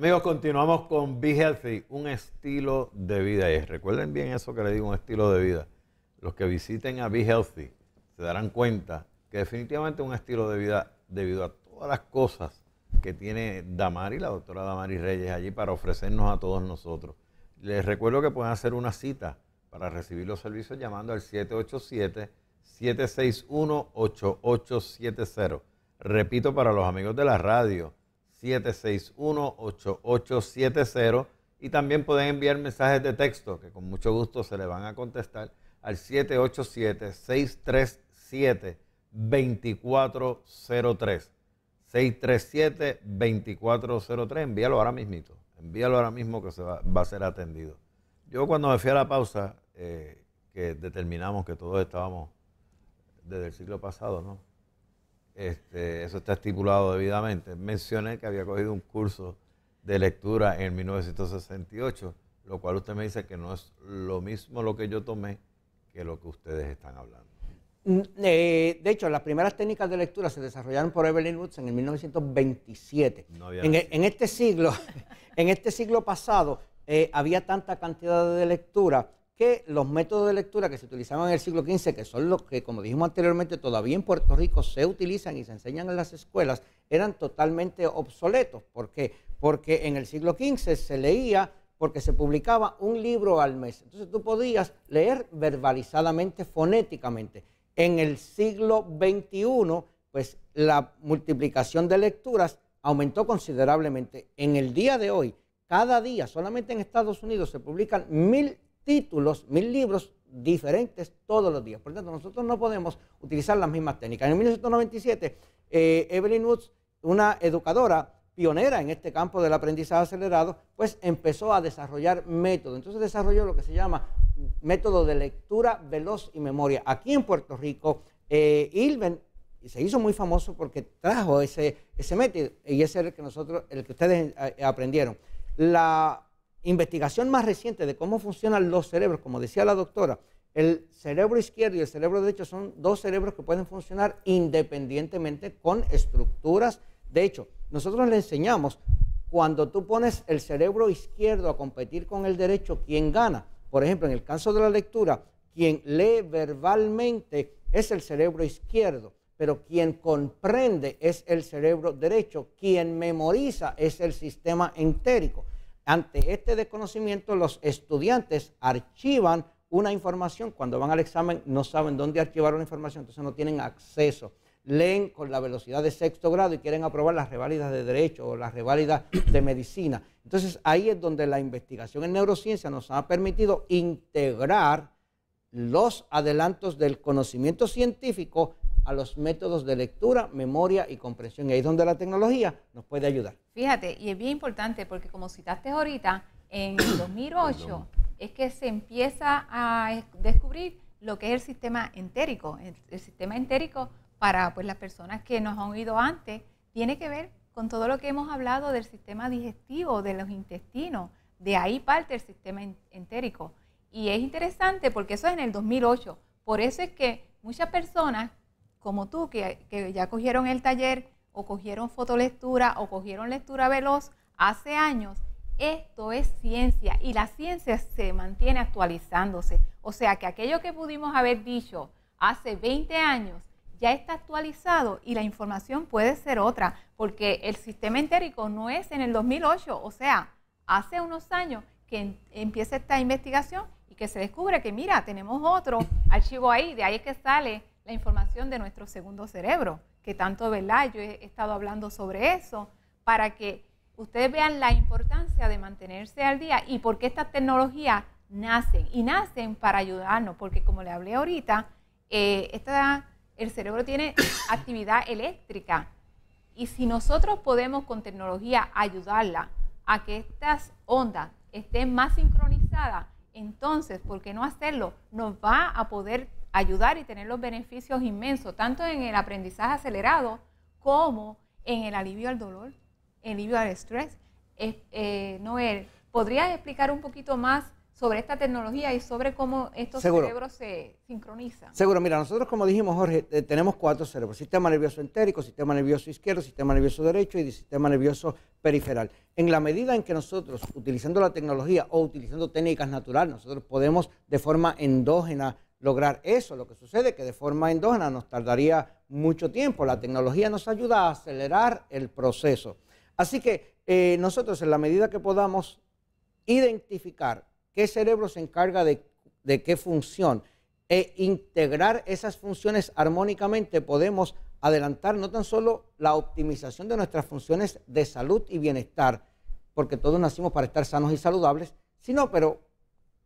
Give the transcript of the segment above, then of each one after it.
Amigos, continuamos con Be Healthy, un estilo de vida. recuerden bien eso que les digo, un estilo de vida. Los que visiten a Be Healthy se darán cuenta que definitivamente un estilo de vida debido a todas las cosas que tiene Damari, la doctora Damari Reyes allí para ofrecernos a todos nosotros. Les recuerdo que pueden hacer una cita para recibir los servicios llamando al 787-761-8870. Repito para los amigos de la radio, 761-8870 y también pueden enviar mensajes de texto que con mucho gusto se le van a contestar al 787-637-2403. 637-2403, envíalo ahora mismito, envíalo ahora mismo que se va, a ser atendido. Yo cuando me fui a la pausa, eh, que determinamos que todos estábamos desde el siglo pasado, ¿no? Este, eso está estipulado debidamente. Mencioné que había cogido un curso de lectura en 1968, lo cual usted me dice que no es lo mismo lo que yo tomé que lo que ustedes están hablando. Eh, de hecho, las primeras técnicas de lectura se desarrollaron por Evelyn Woods en el 1927. E, en, este siglo, en este siglo pasado, eh, había tanta cantidad de lectura que los métodos de lectura que se utilizaban en el siglo XV, que son los que, como dijimos anteriormente, todavía en Puerto Rico se utilizan y se enseñan en las escuelas, eran totalmente obsoletos. ¿Por qué? Porque en el siglo XV se leía porque se publicaba un libro al mes. Entonces tú podías leer verbalizadamente, fonéticamente. En el siglo XXI, pues la multiplicación de lecturas aumentó considerablemente. En el día de hoy, cada día, solamente en Estados Unidos, se publican mil títulos, mil libros diferentes todos los días. Por lo tanto, nosotros no podemos utilizar las mismas técnicas. En 1997, eh, Evelyn Woods, una educadora pionera en este campo del aprendizaje acelerado, pues empezó a desarrollar método. Entonces desarrolló lo que se llama método de lectura veloz y memoria. Aquí en Puerto Rico, eh, se hizo muy famoso porque trajo ese, ese método y ese es el que nosotros, el que ustedes eh, aprendieron. La investigación más reciente de cómo funcionan los cerebros, como decía la doctora, el cerebro izquierdo y el cerebro derecho son dos cerebros que pueden funcionar independientemente con estructuras. De hecho, nosotros le enseñamos, cuando tú pones el cerebro izquierdo a competir con el derecho, ¿quién gana? Por ejemplo, en el caso de la lectura, quien lee verbalmente es el cerebro izquierdo, pero quien comprende es el cerebro derecho, quien memoriza es el sistema entérico. Ante este desconocimiento, los estudiantes archivan una información. Cuando van al examen no saben dónde archivar una información, entonces no tienen acceso. Leen con la velocidad de sexto grado y quieren aprobar las reválidas de derecho o las reválidas de medicina. Entonces ahí es donde la investigación en neurociencia nos ha permitido integrar los adelantos del conocimiento científico a los métodos de lectura, memoria y comprensión. Y ahí es donde la tecnología nos puede ayudar. Fíjate, y es bien importante porque como citaste ahorita, en 2008 es que se empieza a descubrir lo que es el sistema entérico. El, sistema entérico, para pues, las personas que nos han oído antes, tiene que ver con todo lo que hemos hablado del sistema digestivo, de los intestinos. De ahí parte el sistema entérico. Y es interesante porque eso es en el 2008. Por eso es que muchas personas como tú, que, ya cogieron el taller o cogieron fotolectura o cogieron lectura veloz hace años, esto es ciencia y la ciencia se mantiene actualizándose. O sea que aquello que pudimos haber dicho hace 20 años ya está actualizado y la información puede ser otra, porque el sistema entérico no es en el 2008, o sea, hace unos años que em, empieza esta investigación y que se descubre que, mira, tenemos otro archivo ahí, de ahí es que sale la información de nuestro segundo cerebro, que tanto, ¿verdad? Yo he estado hablando sobre eso, para que ustedes vean la importancia de mantenerse al día y por qué estas tecnologías nacen. Y nacen para ayudarnos, porque como le hablé ahorita, eh, el cerebro tiene actividad eléctrica. Y si nosotros podemos con tecnología ayudarla a que estas ondas estén más sincronizadas, entonces, ¿por qué no hacerlo? Nos va a poder ayudar y tener los beneficios inmensos, tanto en el aprendizaje acelerado como en el alivio al dolor, el alivio al estrés. Eh, Noel, ¿podrías explicar un poquito más sobre esta tecnología y sobre cómo estos cerebros se sincronizan? Seguro, mira, nosotros como dijimos, Jorge, eh, tenemos cuatro cerebros, sistema nervioso entérico, sistema nervioso izquierdo, sistema nervioso derecho y sistema nervioso periferal. En la medida en que nosotros, utilizando la tecnología o utilizando técnicas naturales, nosotros podemos de forma endógena lograr eso. Lo que sucede es que de forma endógena nos tardaría mucho tiempo. La tecnología nos ayuda a acelerar el proceso. Así que eh, nosotros en la medida que podamos identificar qué cerebro se encarga de qué función e integrar esas funciones armónicamente, podemos adelantar no tan solo la optimización de nuestras funciones de salud y bienestar, porque todos nacimos para estar sanos y saludables, sino pero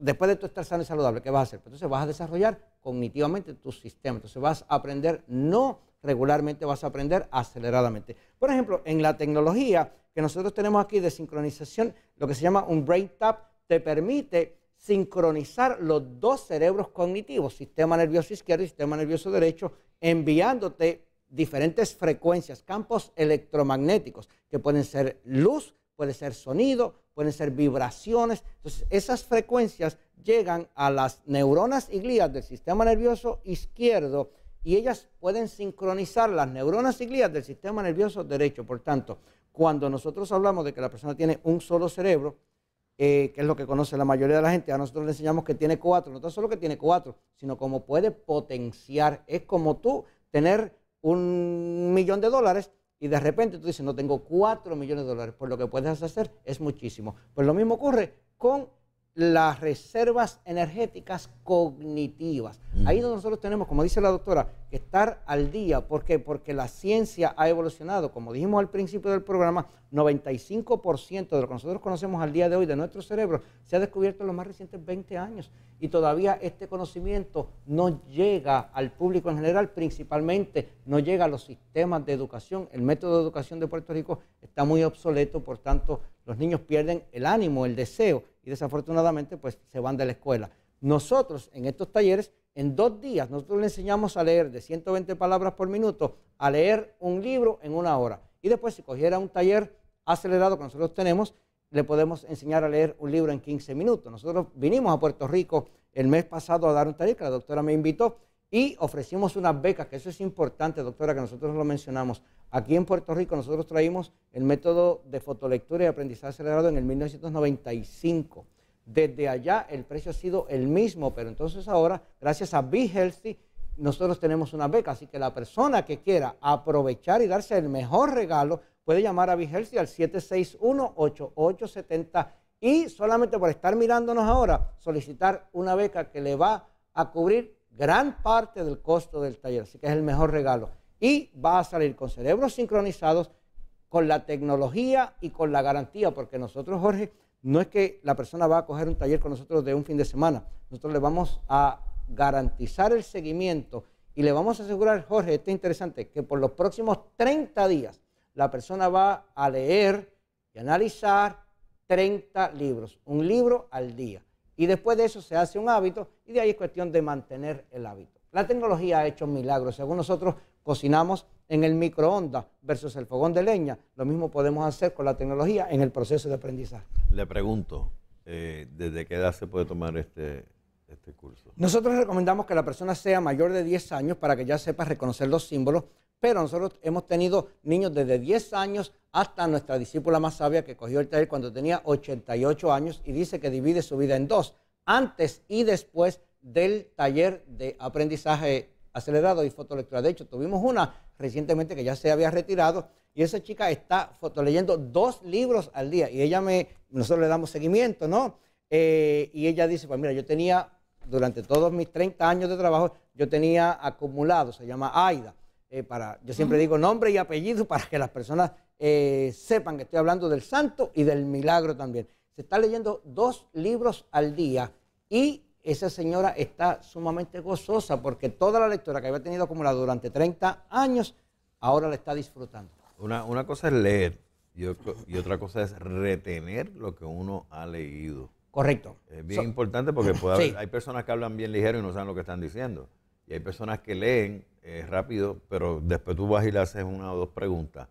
después de tu estar sano y saludable, ¿qué vas a hacer? Pues entonces vas a desarrollar cognitivamente tu sistema. Entonces vas a aprender no regularmente, vas a aprender aceleradamente. Por ejemplo, en la tecnología que nosotros tenemos aquí de sincronización, lo que se llama un brain tap, te permite sincronizar los dos cerebros cognitivos, sistema nervioso izquierdo y sistema nervioso derecho, enviándote diferentes frecuencias, campos electromagnéticos, que pueden ser luz, puede ser sonido, pueden ser vibraciones. Entonces, esas frecuencias llegan a las neuronas y glías del sistema nervioso izquierdo y ellas pueden sincronizar las neuronas y glías del sistema nervioso derecho. Por tanto, cuando nosotros hablamos de que la persona tiene un solo cerebro, eh, que es lo que conoce la mayoría de la gente, a nosotros le enseñamos que tiene cuatro, no tan solo que tiene cuatro, sino como puede potenciar. Es como tú tener un millón de dólares y de repente tú dices, no tengo 4 millones de dólares, por pues lo que puedes hacer es muchísimo. Pues lo mismo ocurre con las reservas energéticas cognitivas. Mm. Ahí donde nosotros tenemos, como dice la doctora, que estar al día. ¿Por qué? Porque la ciencia ha evolucionado. Como dijimos al principio del programa, 95% de lo que nosotros conocemos al día de hoy de nuestro cerebro se ha descubierto en los más recientes 20 años. Y todavía este conocimiento no llega al público en general, principalmente no llega a los sistemas de educación. El método de educación de Puerto Rico está muy obsoleto, por tanto los niños pierden el ánimo, el deseo y desafortunadamente pues se van de la escuela. Nosotros en estos talleres, en dos días, nosotros le enseñamos a leer de 120 palabras por minuto, a leer un libro en una hora. Y después si cogiera un taller acelerado que nosotros tenemos, le podemos enseñar a leer un libro en 15 minutos. Nosotros vinimos a Puerto Rico el mes pasado a dar un taller que la doctora me invitó y ofrecimos unas becas, que eso es importante, doctora, que nosotros lo mencionamos. Aquí en Puerto Rico nosotros traímos el método de fotolectura y aprendizaje acelerado en el 1995. Desde allá el precio ha sido el mismo, pero entonces ahora, gracias a Be Healthy, nosotros tenemos una beca. Así que la persona que quiera aprovechar y darse el mejor regalo puede llamar a Be Healthy al 761-8870 y solamente por estar mirándonos ahora, solicitar una beca que le va a cubrir gran parte del costo del taller. Así que es el mejor regalo y va a salir con cerebros sincronizados, con la tecnología y con la garantía, porque nosotros, Jorge, no es que la persona va a coger un taller con nosotros de un fin de semana, nosotros le vamos a garantizar el seguimiento y le vamos a asegurar, Jorge, esto es interesante, que por los próximos 30 días la persona va a leer y analizar 30 libros, un libro al día. Y después de eso se hace un hábito y de ahí es cuestión de mantener el hábito. La tecnología ha hecho milagros. Según nosotros, cocinamos en el microondas versus el fogón de leña, lo mismo podemos hacer con la tecnología en el proceso de aprendizaje. Le pregunto, eh, ¿desde qué edad se puede tomar este, este curso? Nosotros recomendamos que la persona sea mayor de 10 años para que ya sepa reconocer los símbolos, pero nosotros hemos tenido niños desde 10 años hasta nuestra discípula más sabia que cogió el taller cuando tenía 88 años y dice que divide su vida en dos, antes y después del taller de aprendizaje acelerado y fotolectura. De hecho, tuvimos una recientemente que ya se había retirado y esa chica está fotoleyendo dos libros al día y ella me, nosotros le damos seguimiento, ¿no? Eh, y ella dice, pues mira, yo tenía, durante todos mis 30 años de trabajo, yo tenía acumulado, se llama AIDA. Eh, para, yo siempre digo nombre y apellido para que las personas eh, sepan que estoy hablando del santo y del milagro también. Se está leyendo dos libros al día y esa señora está sumamente gozosa porque toda la lectura que había tenido acumulada durante 30 años, ahora la está disfrutando. Una, una cosa es leer y, otra cosa es retener lo que uno ha leído. Correcto. Es bien importante porque puede hay personas que hablan bien ligero y no saben lo que están diciendo. Y hay personas que leen eh, rápido, pero después tú vas y le haces una o dos preguntas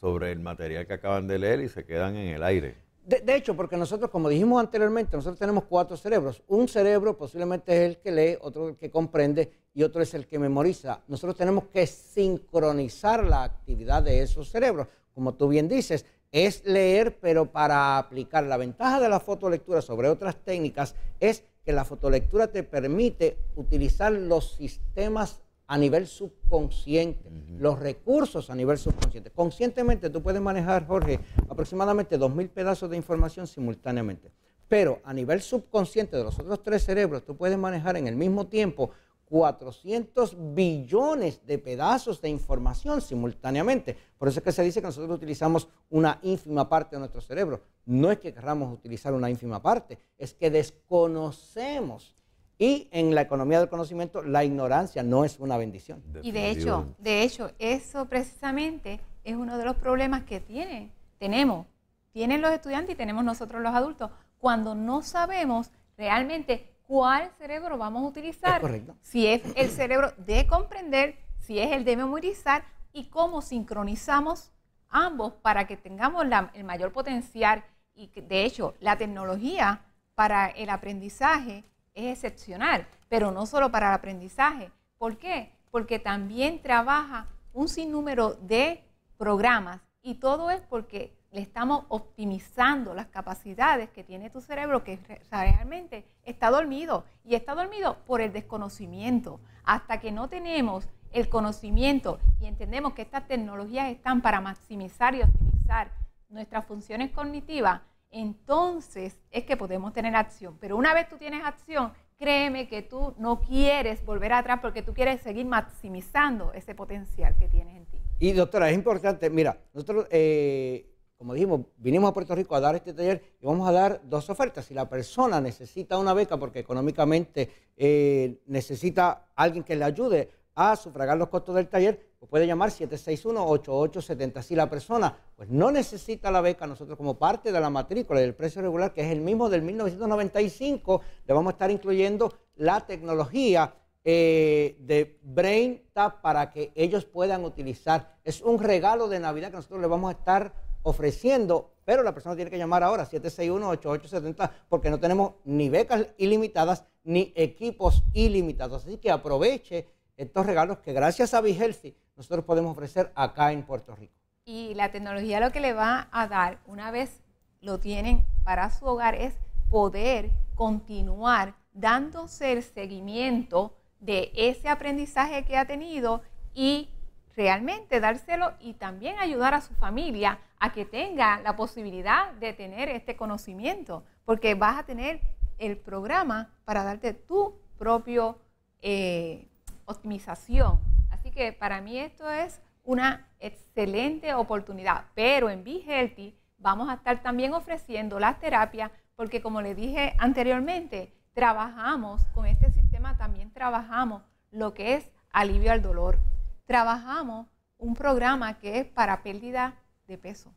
sobre el material que acaban de leer y se quedan en el aire. De, hecho, porque nosotros, como dijimos anteriormente, nosotros tenemos cuatro cerebros. Un cerebro posiblemente es el que lee, otro el que comprende y otro es el que memoriza. Nosotros tenemos que sincronizar la actividad de esos cerebros. Como tú bien dices, es leer, pero para aplicar. La ventaja de la fotolectura sobre otras técnicas es que la fotolectura te permite utilizar los sistemas a nivel subconsciente, los recursos a nivel subconsciente. Conscientemente tú puedes manejar, Jorge, aproximadamente 2.000 pedazos de información simultáneamente, pero a nivel subconsciente de los otros tres cerebros tú puedes manejar en el mismo tiempo 400 billones de pedazos de información simultáneamente. Por eso es que se dice que nosotros utilizamos una ínfima parte de nuestro cerebro. No es que queramos utilizar una ínfima parte, es que desconocemos y en la economía del conocimiento, la ignorancia no es una bendición. Y de hecho, de hecho, eso precisamente es uno de los problemas que tiene, tenemos, tienen los estudiantes y tenemos nosotros los adultos, cuando no sabemos realmente cuál cerebro vamos a utilizar, si es el cerebro de comprender, si es el de memorizar y cómo sincronizamos ambos para que tengamos el mayor potencial y de hecho la tecnología para el aprendizaje es excepcional, pero no solo para el aprendizaje. ¿Por qué? Porque también trabaja un sinnúmero de programas y todo es porque le estamos optimizando las capacidades que tiene tu cerebro, que realmente está dormido y está dormido por el desconocimiento. Hasta que no tenemos el conocimiento y entendemos que estas tecnologías están para maximizar y optimizar nuestras funciones cognitivas, entonces es que podemos tener acción. Pero una vez tú tienes acción, créeme que tú no quieres volver atrás porque tú quieres seguir maximizando ese potencial que tienes en ti. Y doctora, es importante, mira, nosotros, eh, como dijimos, vinimos a Puerto Rico a dar este taller y vamos a dar dos ofertas. Si la persona necesita una beca porque económicamente eh, necesita alguien que le ayude a sufragar los costos del taller, pues puede llamar 761-8870. Si la persona pues no necesita la beca, nosotros como parte de la matrícula y el precio regular, que es el mismo del 1995, le vamos a estar incluyendo la tecnología eh, de Brain para que ellos puedan utilizar. Es un regalo de Navidad que nosotros le vamos a estar ofreciendo, pero la persona tiene que llamar ahora 761-8870 porque no tenemos ni becas ilimitadas ni equipos ilimitados. Así que aproveche estos regalos que gracias a BeHealthy nosotros podemos ofrecer acá en Puerto Rico. Y la tecnología lo que le va a dar una vez lo tienen para su hogar es poder continuar dándose el seguimiento de ese aprendizaje que ha tenido y realmente dárselo y también ayudar a su familia a que tenga la posibilidad de tener este conocimiento, porque vas a tener el programa para darte tu propio eh, optimización. Así que para mí esto es una excelente oportunidad, pero en Be Healthy vamos a estar también ofreciendo las terapias porque como les dije anteriormente, trabajamos con este sistema, también trabajamos lo que es alivio al dolor. Trabajamos un programa que es para pérdida de peso.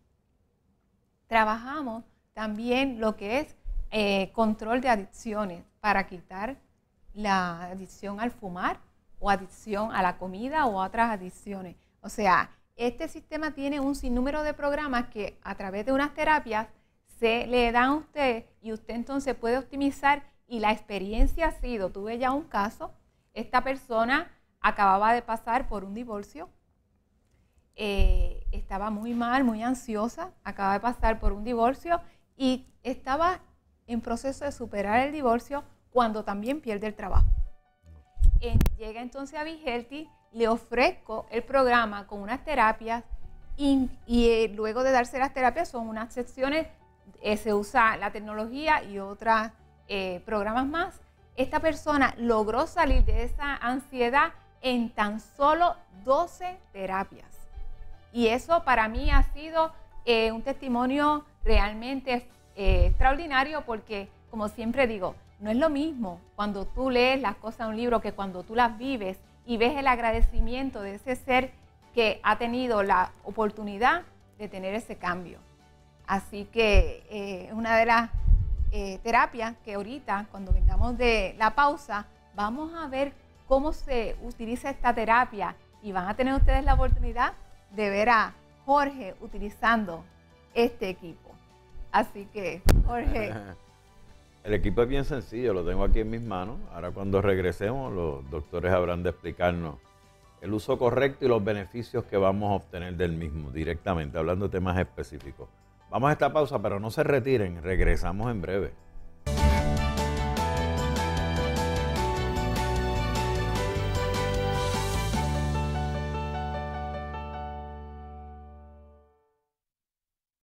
Trabajamos también lo que es eh, control de adicciones para quitar la adicción al fumar, o adicción a la comida o a otras adicciones. O sea, este sistema tiene un sinnúmero de programas que a través de unas terapias se le dan a usted y usted entonces puede optimizar y la experiencia ha sido, tuve ya un caso, esta persona acababa de pasar por un divorcio, eh, estaba muy mal, muy ansiosa, acaba de pasar por un divorcio y estaba en proceso de superar el divorcio cuando también pierde el trabajo llega entonces a Vigelti, le ofrezco el programa con unas terapias y, eh, luego de darse las terapias son unas secciones, eh, se usa la tecnología y otros eh, programas más. Esta persona logró salir de esa ansiedad en tan solo 12 terapias. Y eso para mí ha sido un testimonio realmente extraordinario porque, como siempre digo, no es lo mismo cuando tú lees las cosas de un libro que cuando tú las vives y ves el agradecimiento de ese ser que ha tenido la oportunidad de tener ese cambio. Así que es eh, una de las eh, terapias que ahorita, cuando vengamos de la pausa, vamos a ver cómo se utiliza esta terapia y van a tener ustedes la oportunidad de ver a Jorge utilizando este equipo. Así que, Jorge. El equipo es bien sencillo, lo tengo aquí en mis manos. Ahora cuando regresemos, los doctores habrán de explicarnos el uso correcto y los beneficios que vamos a obtener del mismo directamente, hablando de temas específicos. Vamos a esta pausa, pero no se retiren, regresamos en breve.